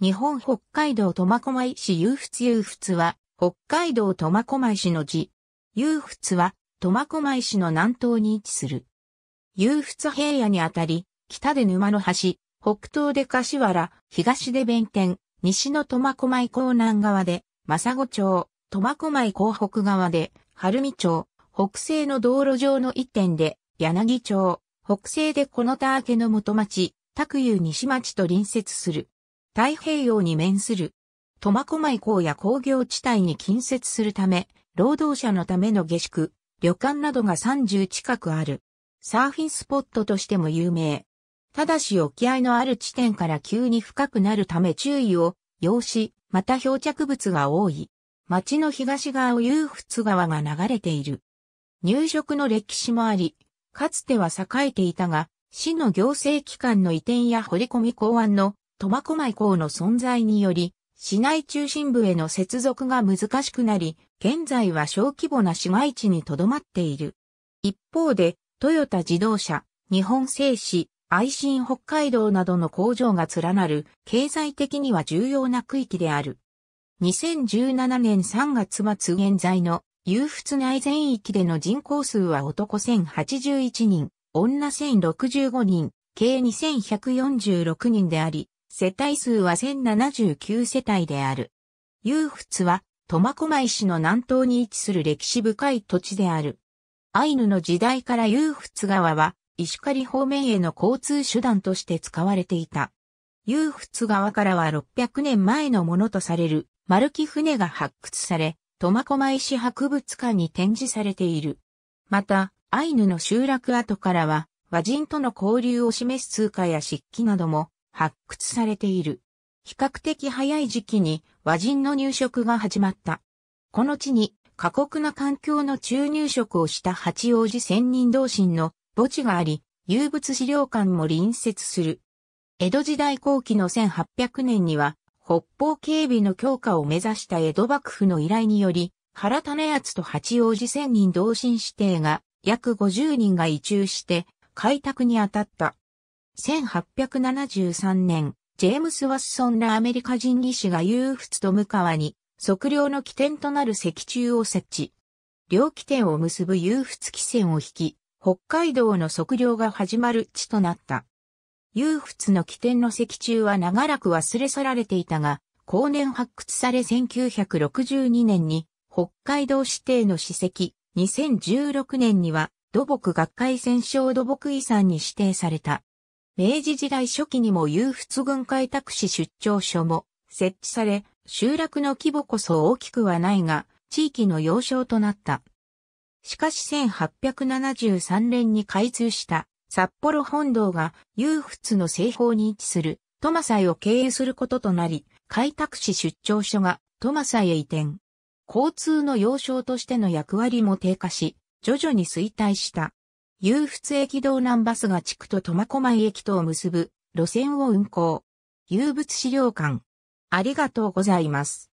日本北海道苫小牧市有仏有仏は、北海道苫小牧市の地。有仏は、苫小牧市の南東に位置する。有仏平野にあたり、北で沼の橋、北東で柏原、東で弁天、西の苫小牧港南側で、正子町、苫小牧港北側で、晴海町、北西の道路上の一点で、柳町、北西でこの田明けの元町、卓遊西町と隣接する。太平洋に面する、苫小牧港や工業地帯に近接するため、労働者のための下宿、旅館などが30近くある。サーフィンスポットとしても有名。ただし沖合のある地点から急に深くなるため注意を要し、また漂着物が多い。町の東側を遊仏川が流れている。入植の歴史もあり、かつては栄えていたが、市の行政機関の移転や掘り込み港湾の苫小牧港の存在により、市内中心部への接続が難しくなり、現在は小規模な市街地にとどまっている。一方で、トヨタ自動車、日本製紙、愛新北海道などの工場が連なる経済的には重要な区域である。2017年3月末現在の有仏内全域での人口数は男1081人、女1065人、計2146人であり、世帯数は1079世帯である。裕仏は、苫小牧市の南東に位置する歴史深い土地である。アイヌの時代から裕仏川は、石狩方面への交通手段として使われていた。裕仏川からは600年前のものとされる、丸木船が発掘され、苫小牧市博物館に展示されている。また、アイヌの集落跡からは、和人との交流を示す通貨や漆器なども発掘されている。比較的早い時期に和人の入植が始まった。この地に過酷な環境の注入植をした八王子仙人同心の墓地があり、有物資料館も隣接する。江戸時代後期の1800年には、北方警備の強化を目指した江戸幕府の依頼により、原種厚と八王子仙人同心指定が約50人が移住して開拓に当たった。1873年、ジェームス・ワッソンらアメリカ人技師が裕仏と向川に測量の起点となる石柱を設置。両起点を結ぶ裕仏基線を引き、北海道の測量が始まる地となった。裕仏の起点の石柱は長らく忘れ去られていたが、後年発掘され1962年に北海道指定の史跡、2016年には土木学会戦勝土木遺産に指定された。明治時代初期にも裕仏軍開拓使出張所も設置され、集落の規模こそ大きくはないが、地域の要衝となった。しかし1873年に開通した札幌本堂が裕仏の西方に位置するトマサイを経由することとなり、開拓使出張所がトマサイへ移転。交通の要衝としての役割も低下し、徐々に衰退した。有仏駅道南バスが地区と苫小牧駅とを結ぶ路線を運行。有仏資料館。ありがとうございます。